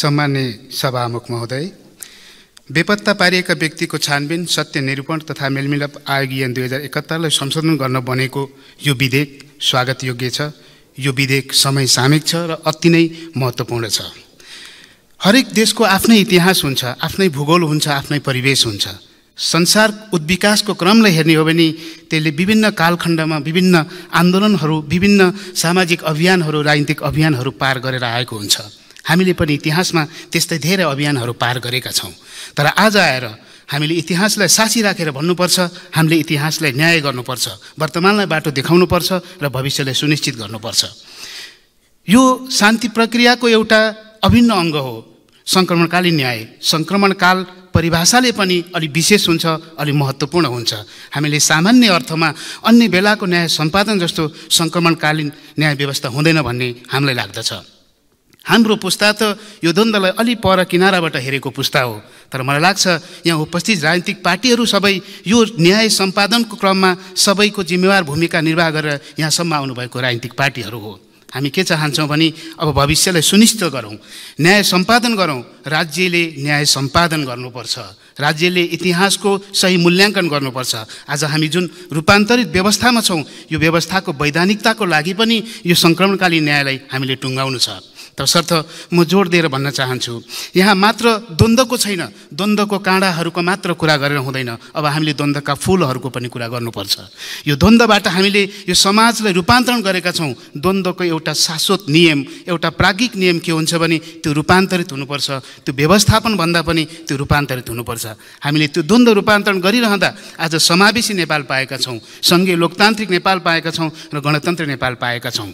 सम्मान्य सभामुख महोदय बेपत्ता पारिएका व्यक्तिको छानबिन सत्य निरूपण तथा मेलमिलाप आयोग ऐन दुई हजार एकहत्तरलाई संशोधन गर्न बनेको यो विधेयक स्वागतयोग्य छ यो विधेयक समय सामिक छ र अति नै महत्त्वपूर्ण छ हरेक देशको आफ्नै इतिहास हुन्छ आफ्नै भूगोल हुन्छ आफ्नै परिवेश हुन्छ संसार उद्विकासको क्रमलाई हेर्ने हो भने त्यसले विभिन्न कालखण्डमा विभिन्न आन्दोलनहरू विभिन्न सामाजिक अभियानहरू राजनीतिक अभियानहरू पार गरेर आएको हुन्छ हामीले पनि इतिहासमा त्यस्तै धेरै अभियानहरू पार गरेका छौँ तर आज आएर हामीले इतिहासलाई साँची राखेर भन्नुपर्छ हामीले इतिहासलाई न्याय गर्नुपर्छ वर्तमानलाई बाटो देखाउनुपर्छ र भविष्यलाई सुनिश्चित गर्नुपर्छ यो शान्ति प्रक्रियाको एउटा अभिन्न अङ्ग हो सङ्क्रमणकालीन न्याय सङ्क्रमणकाल परिभाषाले पनि अलि विशेष हुन्छ अलि महत्त्वपूर्ण हुन्छ हामीले सामान्य अर्थमा अन्य बेलाको न्याय सम्पादन जस्तो सङ्क्रमणकालीन न्याय व्यवस्था हुँदैन भन्ने हामीलाई लाग्दछ हाम्रो पुस्ता त यो द्वन्द्वलाई अलि पर किनाराबाट हेरेको पुस्ता हो तर मलाई लाग्छ यहाँ उपस्थित राजनीतिक पार्टीहरू सबै यो न्याय सम्पादनको क्रममा सबैको जिम्मेवार भूमिका निर्वाह गरेर यहाँसम्म आउनुभएको राजनीतिक पार्टीहरू हो हामी के चाहन्छौँ भने अब भविष्यलाई सुनिश्चित गरौँ न्याय सम्पादन गरौँ राज्यले न्याय सम्पादन गर्नुपर्छ राज्यले इतिहासको सही मूल्याङ्कन गर्नुपर्छ आज हामी जुन रूपान्तरित व्यवस्थामा छौँ यो व्यवस्थाको वैधानिकताको लागि पनि यो सङ्क्रमणकालीन न्यायलाई हामीले टुङ्गाउनु छ तसर्थ म जोड दिएर भन्न चाहन्छु यहाँ मात्र द्वन्द्वको छैन द्वन्द्वको काँडाहरूको मात्र कुरा गरेर हुँदैन अब हामीले द्वन्द्वका फुलहरूको पनि कुरा गर्नुपर्छ यो द्वन्द्वबाट हामीले यो समाजलाई रूपान्तरण गरेका छौँ द्वन्द्वको एउटा शाश्वत नियम एउटा प्राज्ञिक नियम के हुन्छ भने त्यो रूपान्तरित हुनुपर्छ त्यो व्यवस्थापन भन्दा पनि त्यो रूपान्तरित हुनुपर्छ हामीले त्यो द्वन्द्व रूपान्तरण गरिरहँदा आज समावेशी नेपाल पाएका छौँ सङ्घीय लोकतान्त्रिक नेपाल पाएका छौँ र गणतन्त्र नेपाल पाएका छौँ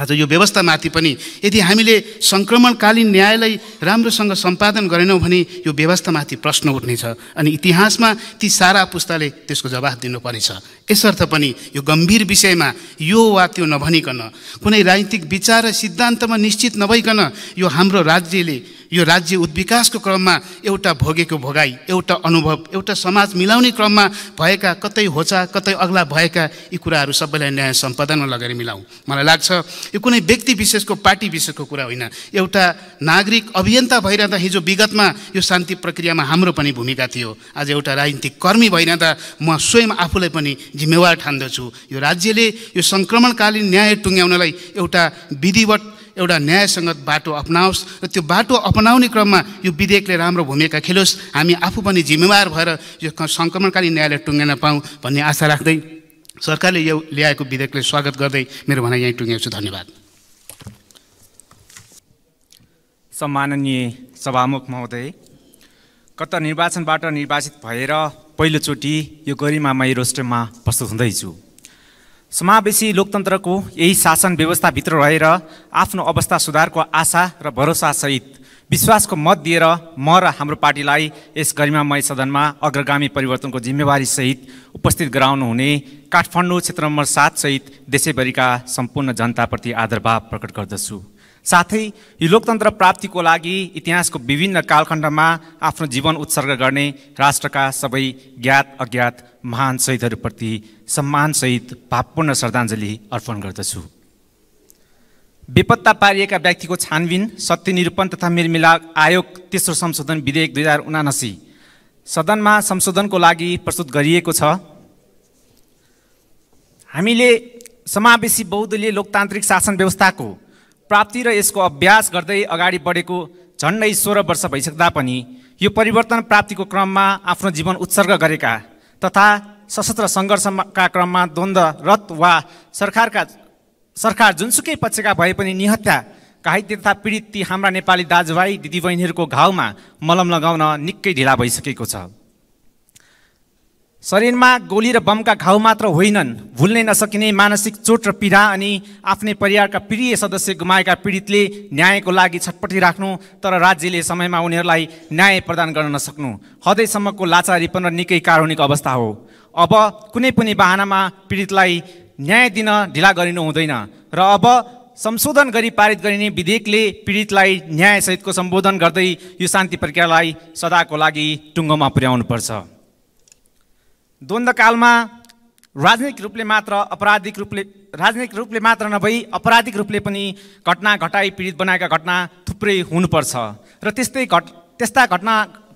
आज यो व्यवस्थामाथि पनि यदि हामीले सङ्क्रमणकालीन न्यायलाई राम्रोसँग सम्पादन गरेनौँ भने यो व्यवस्थामाथि प्रश्न उठ्नेछ अनि इतिहासमा ती सारा पुस्ताले त्यसको जवाफ दिनुपर्नेछ यसर्थ पनि यो गम्भीर विषयमा यो वा त्यो नभनिकन कुनै राजनीतिक विचार र सिद्धान्तमा निश्चित नभइकन यो हाम्रो राज्यले यो राज्य उद्विकासको क्रममा एउटा भोगेको भोगाई एउटा अनुभव एउटा समाज मिलाउने क्रममा भएका कतै होचा कतै अग्ला भएका यी कुराहरू सबैलाई न्याय सम्पादनमा लगेर मिलाउँ मलाई लाग्छ यो कुनै व्यक्ति विशेषको पार्टी विशेषको कुरा होइन एउटा नागरिक अभियन्ता भइरहँदा हिजो विगतमा यो शान्ति प्रक्रियामा हाम्रो पनि भूमिका थियो आज एउटा राजनीतिक कर्मी भइरहँदा म स्वयं आफूलाई पनि जिम्मेवार ठान्दछु यो राज्यले यो सङ्क्रमणकालीन न्याय टुङ्ग्याउनलाई एउटा विधिवत एउटा न्यायसङ्गत बाटो अप्नाओस् र त्यो बाटो अपनाउने क्रममा यो विधेयकले राम्रो भूमिका खेलोस् हामी आफू पनि जिम्मेवार भएर यो सङ्क्रमणकालीन न्यायालय टुङ्गेन पाऊँ भन्ने आशा राख्दै सरकारले यो ल्याएको विधेयकले स्वागत गर्दै मेरो भनाइ यहीँ टुङ्गेको धन्यवाद सम्माननीय सभामुख महोदय गत निर्वाचनबाट निर्वाचित भएर पहिलोचोटि यो गरिमामय रोस्टेममा प्रस्तुत हुँदैछु समावेशी लोकतन्त्रको यही शासन व्यवस्थाभित्र रहेर आफ्नो अवस्था सुधारको आशा र भरोसासहित विश्वासको मत दिएर म र हाम्रो पार्टीलाई यस गरिमामय सदनमा अग्रगामी परिवर्तनको जिम्मेवारीसहित उपस्थित गराउनुहुने काठमाडौँ क्षेत्र नम्बर सातसहित देशैभरिका सम्पूर्ण जनताप्रति आदरभाव प्रकट गर्दछु साथै यो लोकतन्त्र प्राप्तिको लागि इतिहासको विभिन्न कालखण्डमा आफ्नो जीवन उत्सर्ग गर्ने राष्ट्रका सबै ज्ञात अज्ञात महान शहीदहरूप्रति सम्मानसहित भावपूर्ण श्रद्धाञ्जली अर्पण गर्दछु बेपत्ता पारिएका व्यक्तिको छानबिन सत्यनिरूपण तथा मेलमिलाप आयोग तेस्रो संशोधन विधेयक दुई हजार उनासी सदनमा संशोधनको लागि प्रस्तुत गरिएको छ हामीले समावेशी बहुदलीय लोकतान्त्रिक शासन व्यवस्थाको प्राप्ति र यसको अभ्यास गर्दै अगाडि बढेको झन्डै सोह्र वर्ष भइसक्दा पनि यो परिवर्तन प्राप्तिको क्रममा आफ्नो जीवन उत्सर्ग गरेका तथा सशस्त्र सङ्घर्षका क्रममा द्वन्द्वरत वा सरकारका सरकार जुनसुकै पक्षका भए पनि निहत्या घाइते तथा पीडित ती हाम्रा नेपाली दाजुभाइ दिदीबहिनीहरूको घाउमा मलम लगाउन निकै ढिला भइसकेको छ शरीरमा गोली र बमका घाउ मात्र होइनन् भुल्नै नसकिने मानसिक चोट र पीडा अनि आफ्नै परिवारका प्रिय सदस्य गुमाएका पीडितले न्यायको लागि छटपटी राख्नु तर राज्यले समयमा उनीहरूलाई न्याय प्रदान गर्न नसक्नु हदैसम्मको लाचारीपन र निकै कारुणिक अवस्था हो अब कुनै पनि बाहनामा पीडितलाई न्याय दिन ढिला गरिनु हुँदैन र अब संशोधन गरी पारित गरिने विधेयकले पीडितलाई न्यायसहितको सम्बोधन गर्दै यो शान्ति प्रक्रियालाई सदाको लागि टुङ्गोमा पुर्याउनुपर्छ द्वन्द्वकालमा राजनीतिक रूपले मात्र अपराधिक रूपले राजनीतिक रूपले मात्र नभई अपराधिक रूपले पनि घटना घटाई पीडित बनाएका घटना थुप्रै हुनुपर्छ र त्यस्तै घट त्यस्ता घटना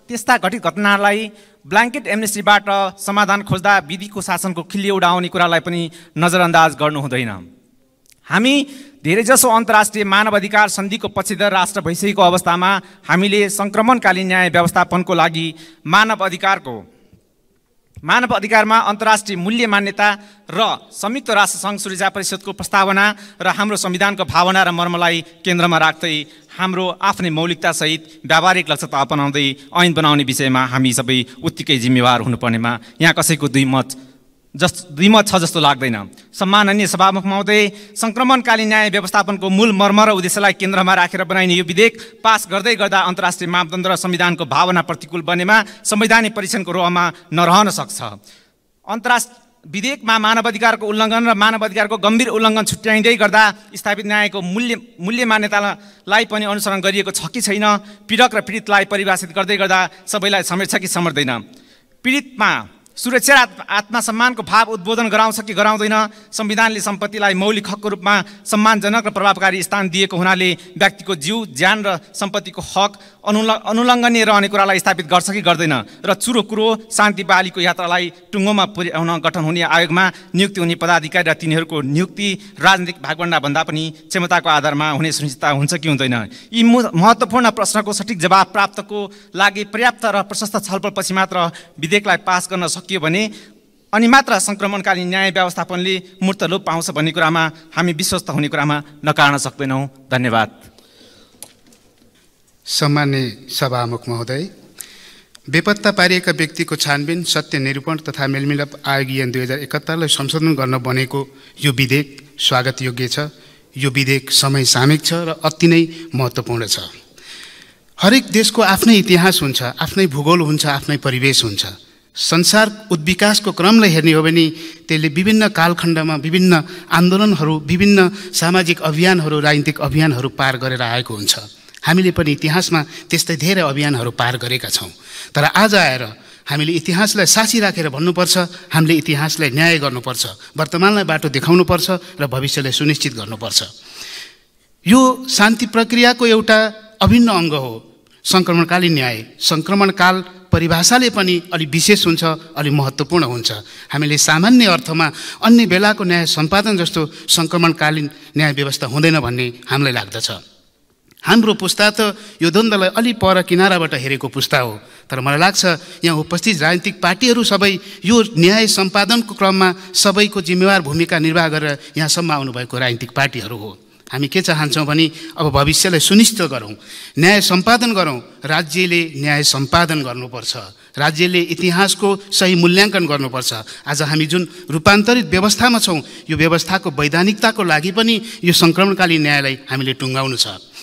त्यस्ता घटित घटनाहरूलाई ब्ल्याङ्केट एमनेस्टीबाट समाधान खोज्दा विधिको शासनको खिल्ली उडाउने कुरालाई पनि नजरअन्दाज गर्नु हुँदैन हामी धेरैजसो अन्तर्राष्ट्रिय मानवाधिकार सन्धिको पछिदर राष्ट्र भइसकेको अवस्थामा हामीले सङ्क्रमणकालीन न्याय व्यवस्थापनको लागि मानव अधिकारको मानव अधिकारमा अन्तर्राष्ट्रिय मूल्य मान्यता र संयुक्त राष्ट्रसङ्घ सुरक्षा परिषदको प्रस्तावना र हाम्रो संविधानको भावना र मर्मलाई केन्द्रमा राख्दै हाम्रो आफ्नै मौलिकतासहित व्यावहारिक लक्ष्यता अपनाउँदै ऐन बनाउने विषयमा हामी सबै उत्तिकै जिम्मेवार हुनुपर्नेमा यहाँ कसैको दुई मत जस द्विमत छ जस्तो लाग्दैन सम्माननीय सभामुख महोदय सङ्क्रमणकालीन न्याय व्यवस्थापनको मूल मर्म र उद्देश्यलाई केन्द्रमा राखेर बनाइने यो विधेयक पास गर्दै गर्दा अन्तर्राष्ट्रिय मापदण्ड र संविधानको भावना प्रतिकूल बनेमा संवैधानिक परीक्षणको रोहमा नरहन सक्छ अन्तर्राष्ट्र विधेयकमा अधिकारको उल्लङ्घन र मानव अधिकारको गम्भीर उल्लङ्घन छुट्याइँदै गर्दा स्थापित न्यायको मूल्य मूल्य मान्यतालाई पनि अनुसरण गरिएको छ कि छैन पीडक र पीडितलाई परिभाषित गर्दै गर्दा सबैलाई समेट्छ कि समर्दैन पीडितमा सुरक्षा आत्मसम्मानको भाव उद्बोधन गराउँछ कि गराउँदैन संविधानले सम्पत्तिलाई मौलिक हकको रूपमा सम्मानजनक र प्रभावकारी स्थान दिएको हुनाले व्यक्तिको जीव ज्यान र सम्पत्तिको हक अनुल अनुलङ्घनीय रहने कुरालाई स्थापित गर्छ कि गर्दैन र चुरो कुरो शान्ति बालीको यात्रालाई टुङ्गोमा पुर्याउन गठन हुने आयोगमा नियुक्ति हुने पदाधिकारी र तिनीहरूको नियुक्ति राजनीतिक भागभन्डाभन्दा पनि क्षमताको आधारमा हुने सुनिश्चितता हुन्छ कि हुँदैन यी महत्त्वपूर्ण प्रश्नको सठिक जवाब प्राप्तको लागि पर्याप्त र प्रशस्त छलफलपछि मात्र विधेयकलाई पास गर्न सक सकियो भने अनि मात्र सङ्क्रमणकालीन न्याय व्यवस्थापनले मूर्त लोप पाउँछ भन्ने कुरामा हामी विश्वस्त हुने कुरामा नकार्न सक्दैनौँ धन्यवाद सम्मान्य सभामुख महोदय बेपत्ता पारिएका व्यक्तिको छानबिन सत्य निरूपण तथा मेलमिलाप आयोग दुई हजार एकहत्तरलाई संशोधन गर्न बनेको यो विधेयक स्वागतयोग्य छ यो विधेयक समय सामिक छ र अति नै महत्त्वपूर्ण छ हरेक देशको आफ्नै इतिहास हुन्छ आफ्नै भूगोल हुन्छ आफ्नै परिवेश हुन्छ संसार उद्विकासको क्रमलाई हेर्ने हो भने त्यसले विभिन्न कालखण्डमा विभिन्न आन्दोलनहरू विभिन्न सामाजिक अभियानहरू राजनीतिक अभियानहरू पार गरेर आएको हुन्छ हामीले पनि इतिहासमा त्यस्तै धेरै अभियानहरू पार गरेका छौँ तर आज आएर हामीले इतिहासलाई साँची राखेर भन्नुपर्छ हामीले इतिहासलाई न्याय गर्नुपर्छ वर्तमानलाई बाटो देखाउनुपर्छ र भविष्यलाई सुनिश्चित गर्नुपर्छ यो शान्ति प्रक्रियाको एउटा अभिन्न अङ्ग हो सङ्क्रमणकालीन न्याय सङ्क्रमणकाल परिभाषाले पनि अलि विशेष हुन्छ अलि महत्त्वपूर्ण हुन्छ हामीले सामान्य अर्थमा अन्य बेलाको न्याय सम्पादन जस्तो सङ्क्रमणकालीन न्याय व्यवस्था हुँदैन भन्ने हामीलाई लाग्दछ हाम्रो पुस्ता त यो द्वन्द्वलाई अलि पर किनाराबाट हेरेको पुस्ता हो तर मलाई लाग्छ यहाँ उपस्थित राजनीतिक पार्टीहरू सबै यो न्याय सम्पादनको क्रममा सबैको जिम्मेवार भूमिका निर्वाह गरेर यहाँसम्म आउनुभएको राजनीतिक पार्टीहरू हो हामी के चाहन्छौँ भने अब भविष्यलाई सुनिश्चित गरौँ न्याय सम्पादन गरौँ राज्यले न्याय सम्पादन गर्नुपर्छ राज्यले इतिहासको सही मूल्याङ्कन गर्नुपर्छ आज हामी जुन रूपान्तरित व्यवस्थामा छौँ यो व्यवस्थाको वैधानिकताको लागि पनि यो सङ्क्रमणकालीन न्यायलाई हामीले टुङ्गाउनु छ